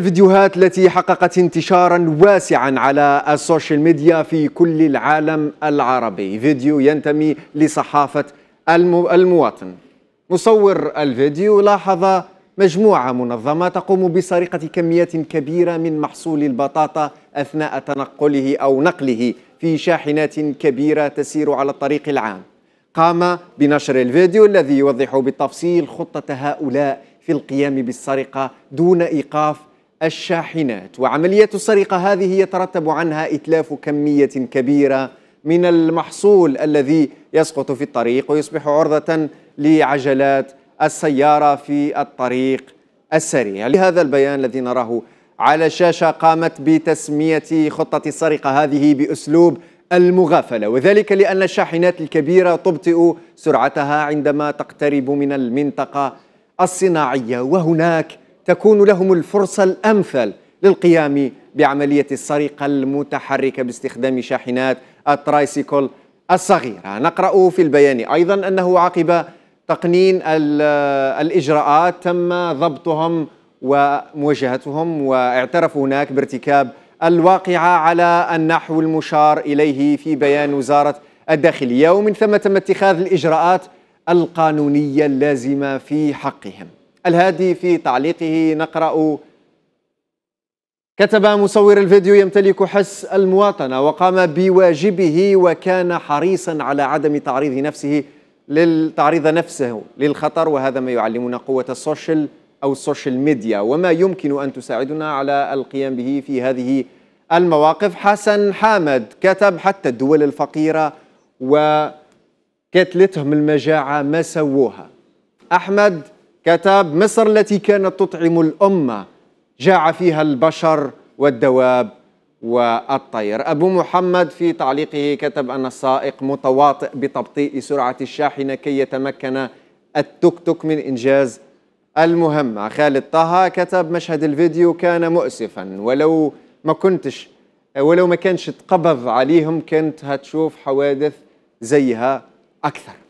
الفيديوهات التي حققت انتشارا واسعا على السوشيال ميديا في كل العالم العربي فيديو ينتمي لصحافة المواطن مصور الفيديو لاحظ مجموعة منظمة تقوم بسرقة كميات كبيرة من محصول البطاطا أثناء تنقله أو نقله في شاحنات كبيرة تسير على الطريق العام قام بنشر الفيديو الذي يوضح بالتفصيل خطة هؤلاء في القيام بالسرقة دون إيقاف الشاحنات وعملية السرقة هذه يترتب عنها إتلاف كمية كبيرة من المحصول الذي يسقط في الطريق ويصبح عرضة لعجلات السيارة في الطريق السريع لهذا البيان الذي نراه على الشاشة قامت بتسمية خطة السرقة هذه بأسلوب المغافلة وذلك لأن الشاحنات الكبيرة تبطئ سرعتها عندما تقترب من المنطقة الصناعية وهناك تكون لهم الفرصة الأمثل للقيام بعملية السرقة المتحركة باستخدام شاحنات الترايسيكل الصغيرة نقرأ في البيان أيضا أنه عقب تقنين الإجراءات تم ضبطهم ومواجهتهم واعترفوا هناك بارتكاب الواقعة على النحو المشار إليه في بيان وزارة الداخلية ومن ثم تم اتخاذ الإجراءات القانونية اللازمة في حقهم الهادي في تعليقه نقرأ كتب مصور الفيديو يمتلك حس المواطنة وقام بواجبه وكان حريصا على عدم تعريض نفسه للتعريض نفسه للخطر وهذا ما يعلمنا قوة السوشيال أو السوشيال ميديا وما يمكن أن تساعدنا على القيام به في هذه المواقف حسن حامد كتب حتى الدول الفقيرة وكتلتهم المجاعة ما سووها أحمد كتب مصر التي كانت تطعم الأمة جاع فيها البشر والدواب والطير أبو محمد في تعليقه كتب أن السائق متواطئ بتبطيء سرعة الشاحنة كي يتمكن التوك توك من إنجاز المهمة خالد طه كتب مشهد الفيديو كان مؤسفا ولو ما كنتش ولو ما كانش تقبض عليهم كنت هتشوف حوادث زيها أكثر